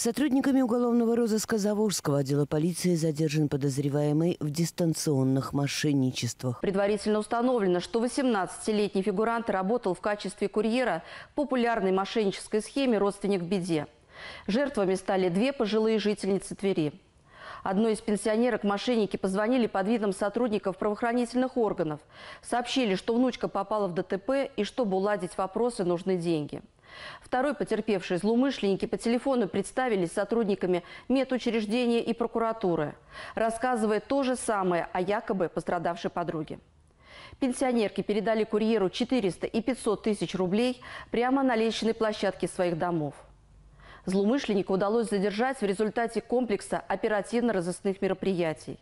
Сотрудниками уголовного розыска Заволжского отдела полиции задержан подозреваемый в дистанционных мошенничествах. Предварительно установлено, что 18-летний фигурант работал в качестве курьера популярной мошеннической схеме «Родственник в беде». Жертвами стали две пожилые жительницы Твери. Одной из пенсионерок мошенники позвонили под видом сотрудников правоохранительных органов. Сообщили, что внучка попала в ДТП и чтобы уладить вопросы, нужны деньги. Второй потерпевший злоумышленники по телефону представились сотрудниками медучреждения и прокуратуры, рассказывая то же самое о якобы пострадавшей подруге. Пенсионерки передали курьеру 400 и 500 тысяч рублей прямо на лестничной площадке своих домов. Злоумышленника удалось задержать в результате комплекса оперативно-розыскных мероприятий.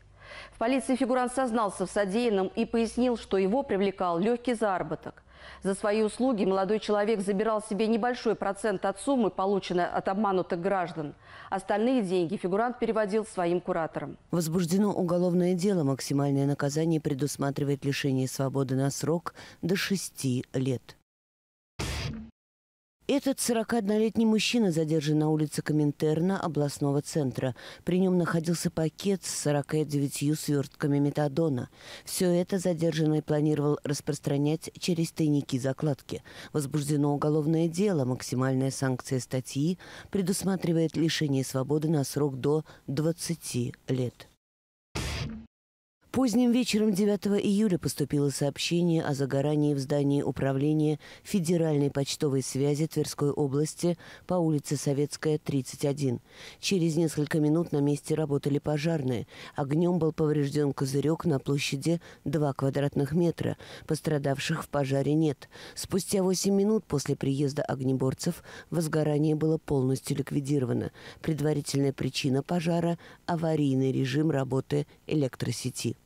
В полиции фигурант сознался в содеянном и пояснил, что его привлекал легкий заработок. За свои услуги молодой человек забирал себе небольшой процент от суммы, полученной от обманутых граждан. Остальные деньги фигурант переводил своим кураторам. Возбуждено уголовное дело. Максимальное наказание предусматривает лишение свободы на срок до шести лет. Этот 41-летний мужчина задержан на улице Коминтерна областного центра. При нем находился пакет с 49 свертками метадона. Все это задержанный планировал распространять через тайники-закладки. Возбуждено уголовное дело. Максимальная санкция статьи предусматривает лишение свободы на срок до 20 лет. Поздним вечером 9 июля поступило сообщение о загорании в здании управления Федеральной почтовой связи Тверской области по улице Советская, 31. Через несколько минут на месте работали пожарные. Огнем был поврежден козырек на площади 2 квадратных метра. Пострадавших в пожаре нет. Спустя 8 минут после приезда огнеборцев возгорание было полностью ликвидировано. Предварительная причина пожара – аварийный режим работы электросети.